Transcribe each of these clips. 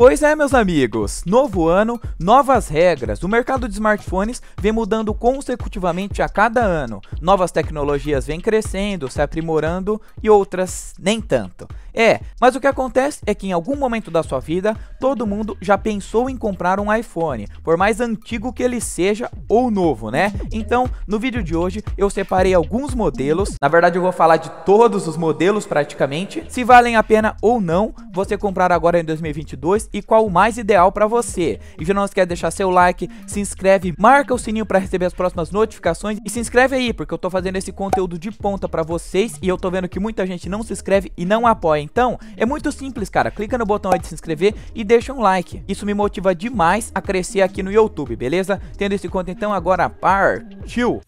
Pois é, meus amigos, novo ano, novas regras. O mercado de smartphones vem mudando consecutivamente a cada ano. Novas tecnologias vêm crescendo, se aprimorando e outras nem tanto. É, mas o que acontece é que em algum momento da sua vida, todo mundo já pensou em comprar um iPhone, por mais antigo que ele seja ou novo, né? Então, no vídeo de hoje, eu separei alguns modelos, na verdade eu vou falar de todos os modelos praticamente, se valem a pena ou não você comprar agora em 2022 e qual o mais ideal para você. E já não esquece de deixar seu like, se inscreve, marca o sininho para receber as próximas notificações e se inscreve aí, porque eu tô fazendo esse conteúdo de ponta para vocês e eu tô vendo que muita gente não se inscreve e não apoia então, é muito simples, cara. Clica no botão aí de se inscrever e deixa um like. Isso me motiva demais a crescer aqui no YouTube, beleza? Tendo esse conto então, agora partiu!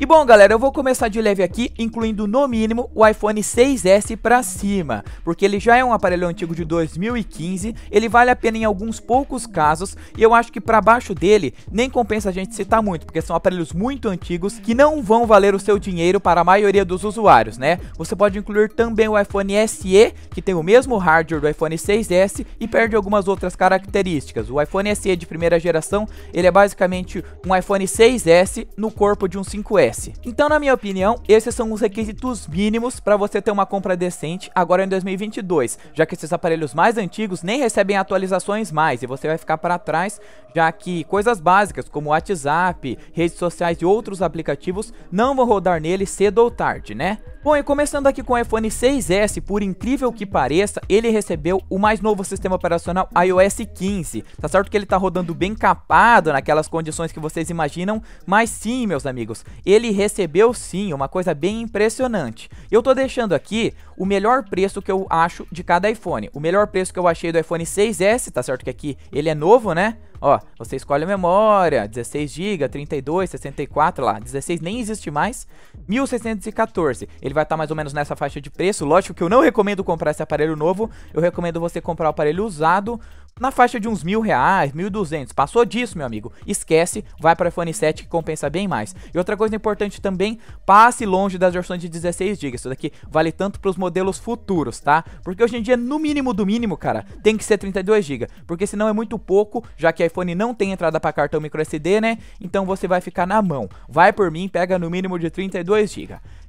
E bom galera, eu vou começar de leve aqui, incluindo no mínimo o iPhone 6S para cima, porque ele já é um aparelho antigo de 2015, ele vale a pena em alguns poucos casos, e eu acho que para baixo dele nem compensa a gente citar muito, porque são aparelhos muito antigos que não vão valer o seu dinheiro para a maioria dos usuários, né? Você pode incluir também o iPhone SE, que tem o mesmo hardware do iPhone 6S e perde algumas outras características. O iPhone SE de primeira geração, ele é basicamente um iPhone 6S no corpo de um 5S. Então, na minha opinião, esses são os requisitos mínimos para você ter uma compra decente agora em 2022, já que esses aparelhos mais antigos nem recebem atualizações mais e você vai ficar para trás, já que coisas básicas como WhatsApp, redes sociais e outros aplicativos não vão rodar nele cedo ou tarde, né? Bom, e começando aqui com o iPhone 6S, por incrível que pareça, ele recebeu o mais novo sistema operacional iOS 15. Tá certo que ele tá rodando bem capado naquelas condições que vocês imaginam, mas sim, meus amigos, ele recebeu sim uma coisa bem impressionante. Eu tô deixando aqui o melhor preço que eu acho de cada iPhone. O melhor preço que eu achei do iPhone 6S, tá certo que aqui ele é novo, né? Ó, você escolhe a memória, 16GB, 32, 64 lá, 16 nem existe mais, 1614. Ele vai estar tá mais ou menos nessa faixa de preço. Lógico que eu não recomendo comprar esse aparelho novo, eu recomendo você comprar o aparelho usado na faixa de uns mil reais, mil duzentos. Passou disso, meu amigo. Esquece, vai para o iPhone 7 que compensa bem mais. E outra coisa importante também, passe longe das versões de 16 GB. Isso daqui vale tanto para os modelos futuros, tá? Porque hoje em dia, no mínimo do mínimo, cara, tem que ser 32 GB. Porque senão é muito pouco, já que iPhone não tem entrada para cartão micro SD, né? Então você vai ficar na mão. Vai por mim, pega no mínimo de 32 GB.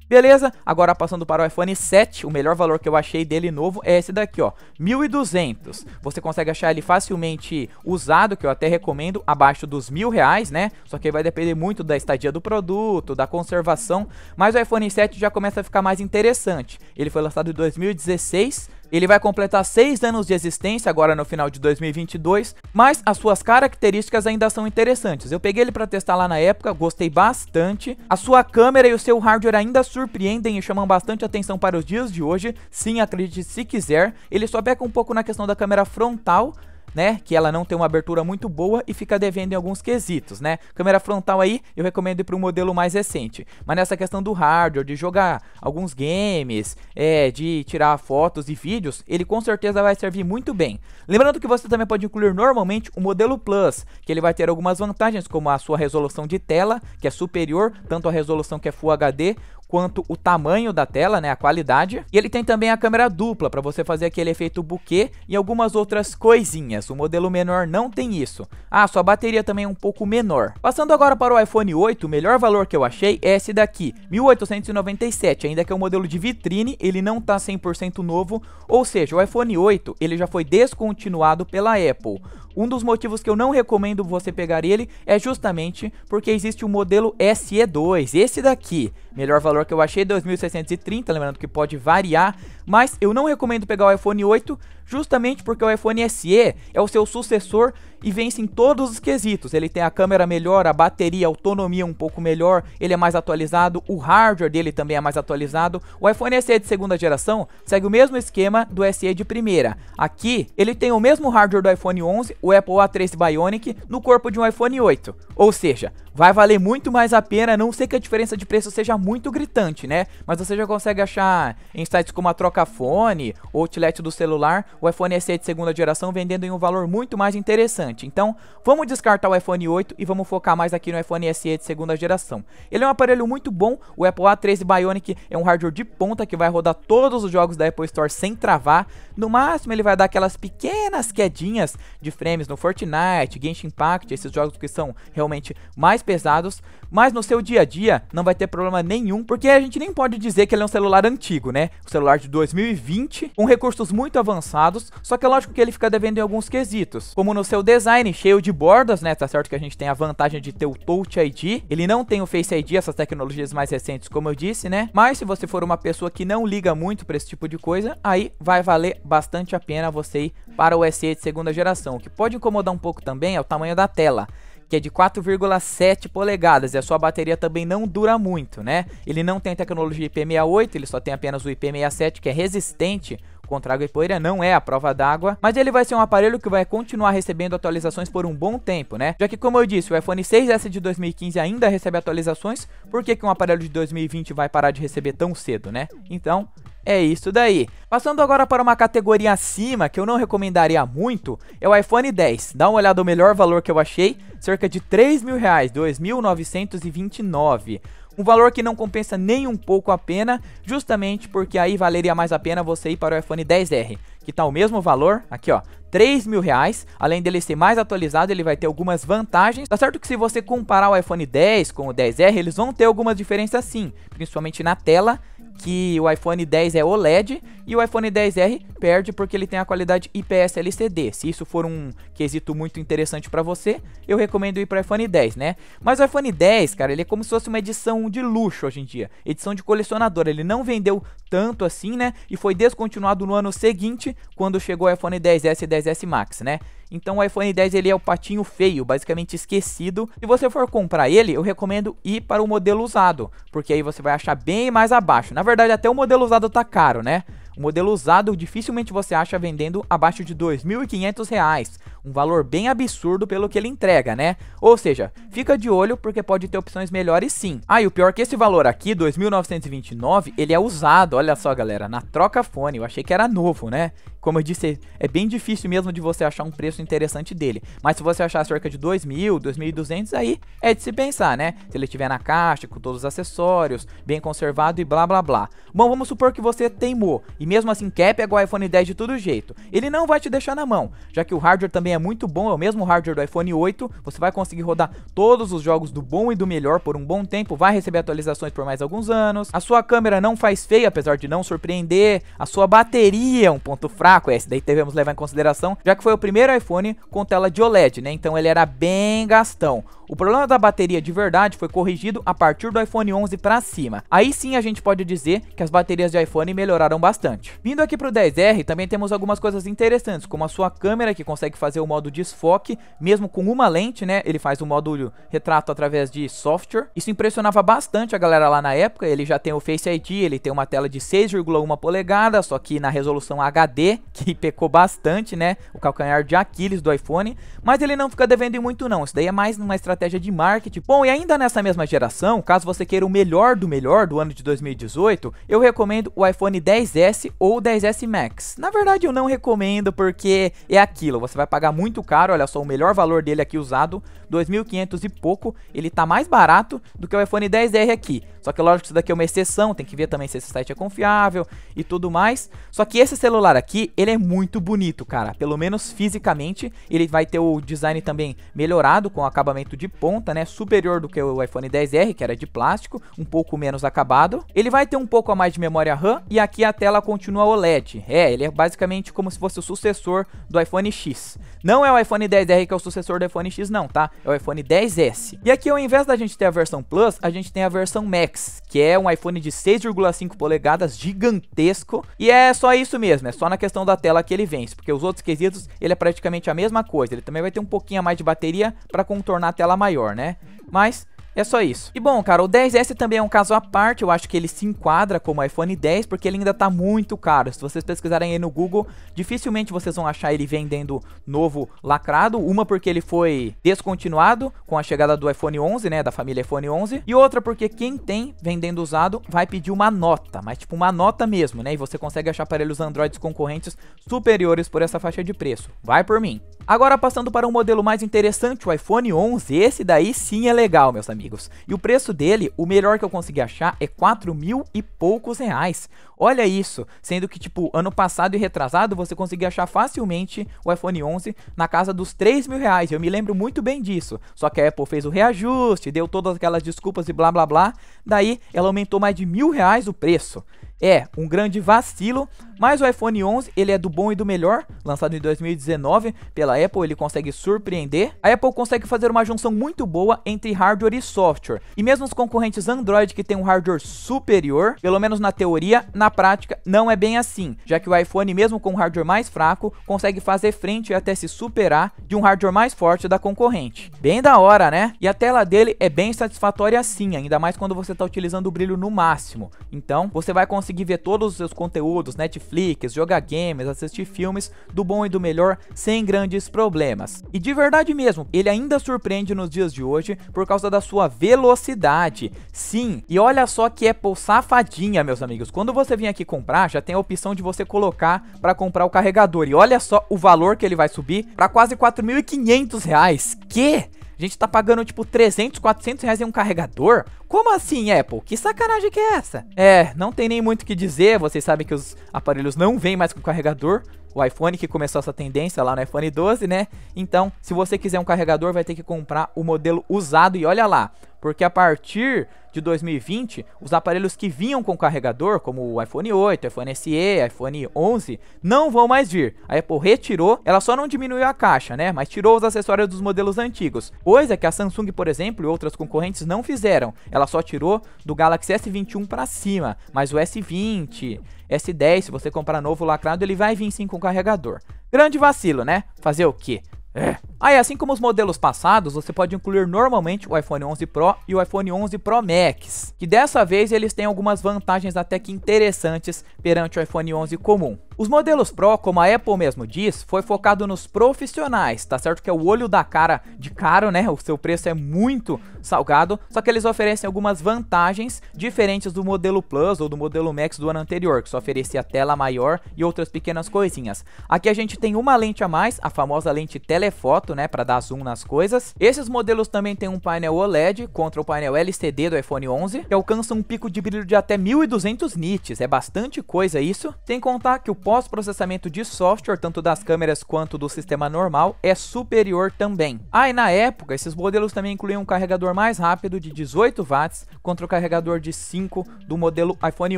Beleza? Agora passando para o iPhone 7, o melhor valor que eu achei dele novo é esse daqui, ó, 1.200. Você consegue achar ele facilmente usado, que eu até recomendo, abaixo dos mil reais, né? Só que vai depender muito da estadia do produto, da conservação, mas o iPhone 7 já começa a ficar mais interessante. Ele foi lançado em 2016, ele vai completar 6 anos de existência agora no final de 2022, mas as suas características ainda são interessantes. Eu peguei ele para testar lá na época, gostei bastante. A sua câmera e o seu hardware ainda surpreendem e chamam bastante atenção para os dias de hoje. Sim, acredite se quiser. Ele só peca um pouco na questão da câmera frontal, né? Que ela não tem uma abertura muito boa e fica devendo em alguns quesitos, né? Câmera frontal aí, eu recomendo ir para um modelo mais recente. Mas nessa questão do hardware, de jogar alguns games, é, de tirar fotos e vídeos, ele com certeza vai servir muito bem. Lembrando que você também pode incluir normalmente o modelo Plus, que ele vai ter algumas vantagens, como a sua resolução de tela, que é superior tanto a resolução que é Full HD, quanto o tamanho da tela, né, a qualidade. E ele tem também a câmera dupla para você fazer aquele efeito buquê e algumas outras coisinhas. O modelo menor não tem isso. Ah, sua bateria também é um pouco menor. Passando agora para o iPhone 8, o melhor valor que eu achei é esse daqui, 1897, ainda que é um modelo de vitrine, ele não tá 100% novo, ou seja, o iPhone 8, ele já foi descontinuado pela Apple. Um dos motivos que eu não recomendo você pegar ele é justamente porque existe o modelo SE2, esse daqui, Melhor valor que eu achei, 2.630, lembrando que pode variar, mas eu não recomendo pegar o iPhone 8 justamente porque o iPhone SE é o seu sucessor e vence em todos os quesitos. Ele tem a câmera melhor, a bateria, a autonomia um pouco melhor, ele é mais atualizado, o hardware dele também é mais atualizado. O iPhone SE de segunda geração segue o mesmo esquema do SE de primeira. Aqui, ele tem o mesmo hardware do iPhone 11, o Apple A3 Bionic, no corpo de um iPhone 8. Ou seja, vai valer muito mais a pena, não sei que a diferença de preço seja muito gritante, né? Mas você já consegue achar em sites como a Trocafone, Outlet do celular, o iPhone SE de segunda geração vendendo em um valor muito mais interessante. Então, vamos descartar o iPhone 8 e vamos focar mais aqui no iPhone SE de segunda geração. Ele é um aparelho muito bom, o Apple A13 Bionic é um hardware de ponta que vai rodar todos os jogos da Apple Store sem travar. No máximo, ele vai dar aquelas pequenas quedinhas de frames no Fortnite, Genshin Impact, esses jogos que são realmente mais pesados, mas no seu dia a dia não vai ter problema nenhum, porque a gente nem pode dizer que ele é um celular antigo, né? O celular de 2020, com recursos muito avançados lados, só que é lógico que ele fica devendo em alguns quesitos, como no seu design cheio de bordas, né, tá certo que a gente tem a vantagem de ter o Touch ID, ele não tem o Face ID, essas tecnologias mais recentes, como eu disse, né, mas se você for uma pessoa que não liga muito para esse tipo de coisa, aí vai valer bastante a pena você ir para o SE de segunda geração, o que pode incomodar um pouco também é o tamanho da tela, que é de 4,7 polegadas e a sua bateria também não dura muito, né? Ele não tem tecnologia IP68, ele só tem apenas o IP67 que é resistente contra água e poeira não é a prova d'água, mas ele vai ser um aparelho que vai continuar recebendo atualizações por um bom tempo, né? Já que, como eu disse, o iPhone 6S de 2015 ainda recebe atualizações, por que, que um aparelho de 2020 vai parar de receber tão cedo, né? Então, é isso daí. Passando agora para uma categoria acima que eu não recomendaria muito, é o iPhone 10. Dá uma olhada no melhor valor que eu achei, cerca de 3 mil reais, 2.929. Um valor que não compensa nem um pouco a pena, justamente porque aí valeria mais a pena você ir para o iPhone 10R, que tá o mesmo valor, aqui ó, 3 mil reais. Além dele ser mais atualizado, ele vai ter algumas vantagens. Tá certo que se você comparar o iPhone 10 com o 10R, eles vão ter algumas diferenças sim, principalmente na tela, que o iPhone 10 é OLED e o iPhone 10R perde porque ele tem a qualidade IPS LCD. Se isso for um quesito muito interessante para você, eu recomendo ir para o iPhone 10, né? Mas o iPhone 10, cara, ele é como se fosse uma edição de luxo hoje em dia, edição de colecionador. Ele não vendeu tanto assim, né? E foi descontinuado no ano seguinte, quando chegou o iPhone 10S e 10S Max, né? Então o iPhone 10 ele é o patinho feio, basicamente esquecido. Se você for comprar ele, eu recomendo ir para o modelo usado, porque aí você vai achar bem mais abaixo. Na verdade, até o modelo usado tá caro, né? O modelo usado dificilmente você acha vendendo abaixo de R$ 2.500 um valor bem absurdo pelo que ele entrega, né? Ou seja, fica de olho porque pode ter opções melhores sim. Ah, e o pior é que esse valor aqui, 2.929, ele é usado, olha só galera, na troca fone, eu achei que era novo, né? Como eu disse, é bem difícil mesmo de você achar um preço interessante dele. Mas se você achar cerca de 2.000, 2.200, aí é de se pensar, né? Se ele estiver na caixa, com todos os acessórios, bem conservado e blá blá blá. Bom, vamos supor que você teimou, e mesmo assim quer pegar o iPhone 10 de todo jeito. Ele não vai te deixar na mão, já que o hardware também é é muito bom, é o mesmo hardware do iPhone 8. Você vai conseguir rodar todos os jogos do bom e do melhor por um bom tempo, vai receber atualizações por mais alguns anos. A sua câmera não faz feio, apesar de não surpreender. A sua bateria é um ponto fraco, esse daí devemos levar em consideração, já que foi o primeiro iPhone com tela de OLED, né? Então ele era bem gastão. O problema da bateria de verdade foi corrigido a partir do iPhone 11 para cima. Aí sim a gente pode dizer que as baterias de iPhone melhoraram bastante. Vindo aqui pro 10R, também temos algumas coisas interessantes, como a sua câmera que consegue fazer o modo desfoque, mesmo com uma lente, né? Ele faz o modo retrato através de software. Isso impressionava bastante a galera lá na época. Ele já tem o Face ID, ele tem uma tela de 6,1 polegada, só que na resolução HD, que pecou bastante, né? O calcanhar de Aquiles do iPhone, mas ele não fica devendo muito não. Isso daí é mais uma estratégia estratégia de marketing. Bom, e ainda nessa mesma geração, caso você queira o melhor do melhor do ano de 2018, eu recomendo o iPhone 10S ou 10S Max. Na verdade, eu não recomendo porque é aquilo, você vai pagar muito caro, olha só, o melhor valor dele aqui usado 2.500 e pouco, ele tá mais barato do que o iPhone 10R aqui. Só que lógico que isso daqui é uma exceção, tem que ver também se esse site é confiável e tudo mais. Só que esse celular aqui, ele é muito bonito, cara. Pelo menos fisicamente, ele vai ter o design também melhorado com acabamento de ponta, né? Superior do que o iPhone 10R, que era de plástico, um pouco menos acabado. Ele vai ter um pouco a mais de memória RAM e aqui a tela continua OLED. É, ele é basicamente como se fosse o sucessor do iPhone X. Não é o iPhone 10R que é o sucessor do iPhone X não, tá? é o iPhone 10S. E aqui ao invés da gente ter a versão Plus, a gente tem a versão Max, que é um iPhone de 6,5 polegadas gigantesco. E é só isso mesmo, é só na questão da tela que ele vence, porque os outros quesitos ele é praticamente a mesma coisa. Ele também vai ter um pouquinho a mais de bateria para contornar a tela maior, né? Mas é só isso. E bom, cara, o 10S também é um caso à parte, eu acho que ele se enquadra como iPhone 10 porque ele ainda tá muito caro. Se vocês pesquisarem aí no Google, dificilmente vocês vão achar ele vendendo novo lacrado, uma porque ele foi descontinuado com a chegada do iPhone 11, né, da família iPhone 11, e outra porque quem tem vendendo usado vai pedir uma nota, mas tipo uma nota mesmo, né? E você consegue achar aparelhos Android concorrentes superiores por essa faixa de preço. Vai por mim. Agora passando para um modelo mais interessante, o iPhone 11, esse daí sim é legal, meus amigos amigos. E o preço dele, o melhor que eu consegui achar, é 4 mil e poucos reais. Olha isso, sendo que, tipo, ano passado e retrasado, você conseguia achar facilmente o iPhone 11 na casa dos 3 mil reais. Eu me lembro muito bem disso. Só que a Apple fez o reajuste, deu todas aquelas desculpas e blá blá blá. Daí, ela aumentou mais de mil reais o preço. É, um grande vacilo, mas o iPhone 11 ele é do bom e do melhor, lançado em 2019 pela Apple, ele consegue surpreender. A Apple consegue fazer uma junção muito boa entre hardware e software, e mesmo os concorrentes Android que tem um hardware superior, pelo menos na teoria, na prática não é bem assim, já que o iPhone mesmo com um hardware mais fraco consegue fazer frente e até se superar de um hardware mais forte da concorrente. Bem da hora, né? E a tela dele é bem satisfatória assim, ainda mais quando você está utilizando o brilho no máximo. Então você vai conseguir conseguir ver todos os seus conteúdos, Netflix, jogar games, assistir filmes do bom e do melhor sem grandes problemas. E de verdade mesmo, ele ainda surpreende nos dias de hoje por causa da sua velocidade. Sim, e olha só que Apple é safadinha, meus amigos. Quando você vem aqui comprar, já tem a opção de você colocar para comprar o carregador. E olha só o valor que ele vai subir para quase 4.500 reais. Que? A gente tá pagando, tipo, 300, 400 reais em um carregador? Como assim, Apple? Que sacanagem que é essa? É, não tem nem muito o que dizer, vocês sabem que os aparelhos não vêm mais com carregador. O iPhone que começou essa tendência lá no iPhone 12, né? Então, se você quiser um carregador, vai ter que comprar o modelo usado. E olha lá, porque a partir de 2020, os aparelhos que vinham com carregador, como o iPhone 8, iPhone SE, iPhone 11, não vão mais vir. A Apple retirou, ela só não diminuiu a caixa, né? Mas tirou os acessórios dos modelos antigos. Coisa que a Samsung, por exemplo, e outras concorrentes não fizeram. Ela só tirou do Galaxy S21 para cima, mas o S20, S10, se você comprar novo lacrado, ele vai vir sim com carregador. Grande vacilo, né? Fazer o quê? É. assim como os modelos passados, você pode incluir normalmente o iPhone 11 Pro e o iPhone 11 Pro Max, que dessa vez eles têm algumas vantagens até que interessantes perante o iPhone 11 comum. Os modelos Pro, como a Apple mesmo diz, foi focado nos profissionais, tá certo que é o olho da cara de caro, né? O seu preço é muito salgado, só que eles oferecem algumas vantagens diferentes do modelo Plus ou do modelo Max do ano anterior, que só oferecia tela maior e outras pequenas coisinhas. Aqui a gente tem uma lente a mais, a famosa lente tele telefoto, né, para dar zoom nas coisas. Esses modelos também têm um painel OLED contra o painel LCD do iPhone 11, que alcança um pico de brilho de até 1200 nits, é bastante coisa isso. Sem contar que o pós-processamento de software, tanto das câmeras quanto do sistema normal, é superior também. Ah, e na época, esses modelos também incluíam um carregador mais rápido de 18 watts contra o carregador de 5 do modelo iPhone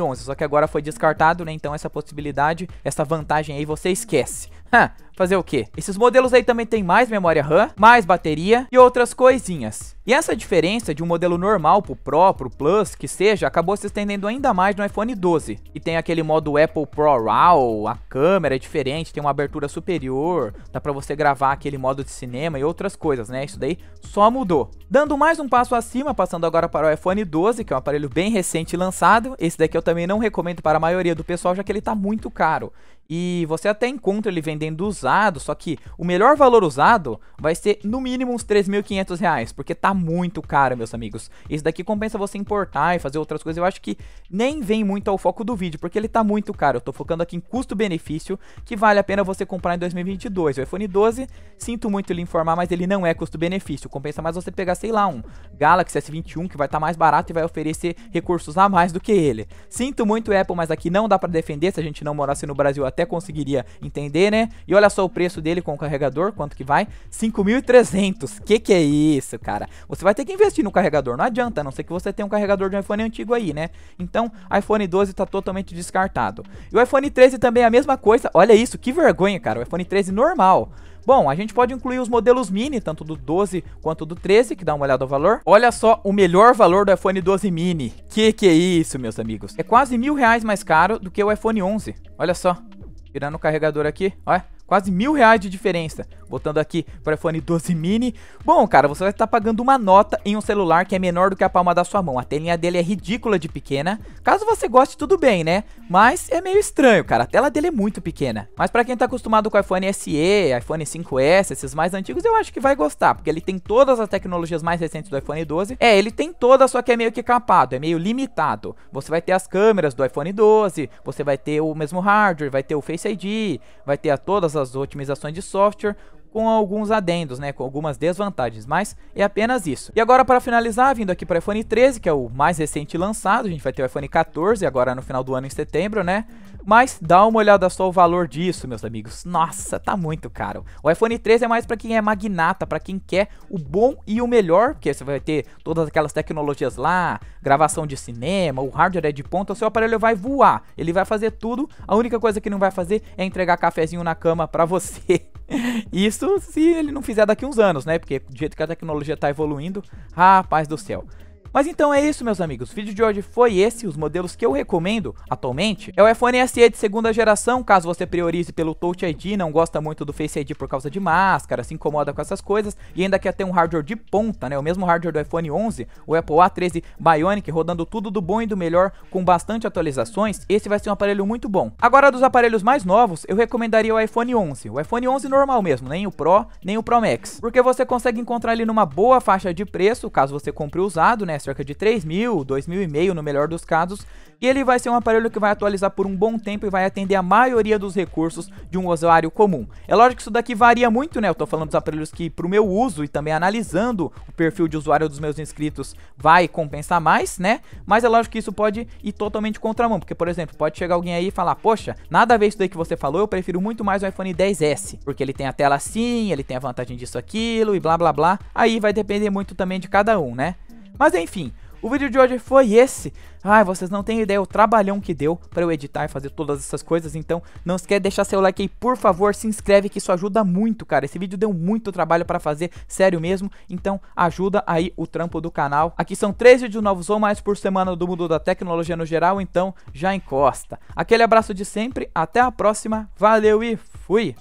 11, só que agora foi descartado, né, então essa possibilidade, essa vantagem aí você esquece fazer o quê? Esses modelos aí também tem mais memória RAM, mais bateria e outras coisinhas. E essa diferença de um modelo normal pro Pro, pro Plus, que seja, acabou se estendendo ainda mais no iPhone 12. E tem aquele modo Apple Pro RAW, a câmera é diferente, tem uma abertura superior, dá para você gravar aquele modo de cinema e outras coisas, né? Isso daí só mudou. Dando mais um passo acima, passando agora para o iPhone 12, que é um aparelho bem recente lançado. Esse daqui eu também não recomendo para a maioria do pessoal, já que ele está muito caro. E você até encontra ele vendendo usado, só que o melhor valor usado vai ser no mínimo uns 3.500 reais, porque tá muito caro, meus amigos. Isso daqui compensa você importar e fazer outras coisas. Eu acho que nem vem muito ao foco do vídeo, porque ele tá muito caro. Eu tô focando aqui em custo-benefício, que vale a pena você comprar em 2022. O iPhone 12, sinto muito lhe informar, mas ele não é custo-benefício. Compensa mais você pegar sei lá, um Galaxy S21 que vai estar tá mais barato e vai oferecer recursos a mais do que ele. Sinto muito Apple, mas aqui não dá para defender, se a gente não morasse no Brasil até conseguiria entender, né? E olha só o preço dele com o carregador, quanto que vai? 5.300. Que que é isso, cara? Você vai ter que investir no carregador, não adianta, a não ser que você tenha um carregador de um iPhone antigo aí, né? Então, iPhone 12 tá totalmente descartado. E o iPhone 13 também é a mesma coisa. Olha isso, que vergonha, cara. O iPhone 13 normal Bom, a gente pode incluir os modelos mini, tanto do 12 quanto do 13, que dá uma olhada ao valor. Olha só o melhor valor do iPhone 12 mini. Que que é isso, meus amigos? É quase mil reais mais caro do que o iPhone 11. Olha só. Tirando o carregador aqui, olha. Quase mil reais de diferença. Botando aqui para o iPhone 12 mini. Bom, cara, você vai estar pagando uma nota em um celular que é menor do que a palma da sua mão. A telinha dele é ridícula de pequena. Caso você goste, tudo bem, né? Mas é meio estranho, cara. A tela dele é muito pequena. Mas para quem tá acostumado com iPhone SE, iPhone 5S, esses mais antigos, eu acho que vai gostar. Porque ele tem todas as tecnologias mais recentes do iPhone 12. É, ele tem toda, só que é meio que capado, é meio limitado. Você vai ter as câmeras do iPhone 12, você vai ter o mesmo hardware, vai ter o Face ID, vai ter a todas as as otimizações de software, com alguns adendos, né, com algumas desvantagens, mas é apenas isso. E agora para finalizar, vindo aqui para o iPhone 13, que é o mais recente lançado, a gente vai ter o iPhone 14 agora no final do ano em setembro, né? Mas dá uma olhada só o valor disso, meus amigos. Nossa, tá muito caro. O iPhone 13 é mais para quem é magnata, para quem quer o bom e o melhor, porque você vai ter todas aquelas tecnologias lá, gravação de cinema, o hardware é de ponta, o seu aparelho vai voar, ele vai fazer tudo. A única coisa que não vai fazer é entregar cafezinho na cama para você. Isso se ele não fizer daqui uns anos, né? Porque do jeito que a tecnologia está evoluindo, rapaz do céu. Mas então é isso, meus amigos. O vídeo de hoje foi esse. Os modelos que eu recomendo atualmente é o iPhone SE de segunda geração, caso você priorize pelo Touch ID, não gosta muito do Face ID por causa de máscara, se incomoda com essas coisas e ainda quer ter um hardware de ponta, né? O mesmo hardware do iPhone 11, o Apple A13 Bionic, rodando tudo do bom e do melhor com bastante atualizações. Esse vai ser um aparelho muito bom. Agora, dos aparelhos mais novos, eu recomendaria o iPhone 11. O iPhone 11 normal mesmo, nem o Pro, nem o Pro Max. Porque você consegue encontrar ele numa boa faixa de preço, caso você compre usado, né? cerca de 3 mil, 2 mil e meio no melhor dos casos, e ele vai ser um aparelho que vai atualizar por um bom tempo e vai atender a maioria dos recursos de um usuário comum. É lógico que isso daqui varia muito, né? Eu tô falando dos aparelhos que pro meu uso e também analisando o perfil de usuário dos meus inscritos vai compensar mais, né? Mas é lógico que isso pode ir totalmente contra mão, porque por exemplo, pode chegar alguém aí e falar: "Poxa, nada a ver isso daí que você falou, eu prefiro muito mais o iPhone 10s, porque ele tem a tela assim, ele tem a vantagem disso aquilo e blá blá blá". Aí vai depender muito também de cada um, né? Mas enfim, o vídeo de hoje foi esse. Ai, vocês não têm ideia o trabalhão que deu para eu editar e fazer todas essas coisas. Então, não esquece de deixar seu like aí, por favor, se inscreve que isso ajuda muito, cara. Esse vídeo deu muito trabalho para fazer, sério mesmo. Então, ajuda aí o trampo do canal. Aqui são três vídeos novos ou mais por semana do mundo da tecnologia no geral, então já encosta. Aquele abraço de sempre, até a próxima. Valeu e fui.